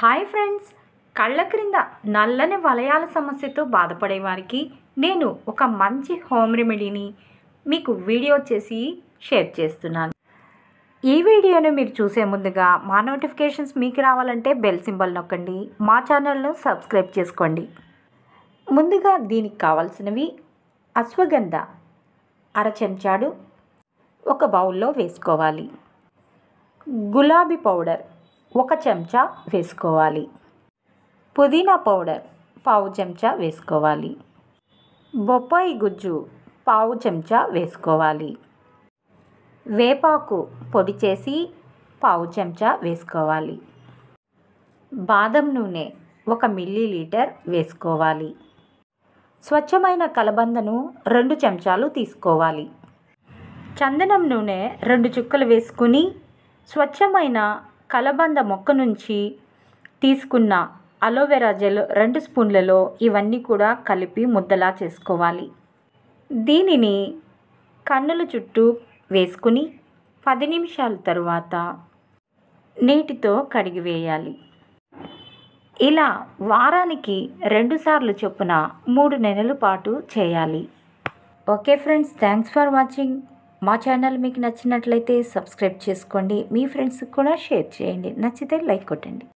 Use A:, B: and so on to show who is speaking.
A: hi friends కళ్ళ క్రింద నల్లని వలయాల సమస్యతో బాధపడే వారికి నేను ఒక మంచి హోమ్ రెమెడీని మీకు వీడియో చేసి షేర్ చేస్తున్నాను ఈ వీడియోను మీరు చూసే ముందుగా మా నోటిఫికేషన్స్ మీకు రావాలంటే బెల్ సింబల్ నొక్కండి మా ఛానల్ను సబ్స్క్రైబ్ చేసుకోండి ముందుగా దీనికి కావాల్సినవి అశ్వగంధ అర చెంచాడు ఒక బౌల్లో వేసుకోవాలి గులాబీ పౌడర్ ఒక చెంచా వేసుకోవాలి పుదీనా పౌడర్ పావు చెంచా వేసుకోవాలి బొప్పాయి గుజ్జు పావు చెంచా వేసుకోవాలి వేపాకు పొడి చేసి పావు చెంచా వేసుకోవాలి బాదం నూనె ఒక మిల్లీ లీటర్ వేసుకోవాలి స్వచ్ఛమైన కలబందను రెండు చెంచాలు తీసుకోవాలి చందనం నూనె రెండు చుక్కలు వేసుకుని స్వచ్ఛమైన కలబంద మొక్క నుంచి తీసుకున్న అలోవెరా జెల్ రెండు స్పూన్లలో ఇవన్నీ కూడా కలిపి ముద్దలా చేసుకోవాలి దీనిని కన్నుల చుట్టూ వేసుకుని పది నిమిషాల తరువాత నీటితో కడిగివేయాలి ఇలా వారానికి రెండుసార్లు చొప్పున మూడు నెలల పాటు చేయాలి okay friends thanks for watching మా ఛానల్ మీకు నచ్చినట్లయితే సబ్స్క్రైబ్ చేసుకోండి మీ ఫ్రెండ్స్కి కూడా షేర్ చేయండి నచ్చితే లైక్ కొట్టండి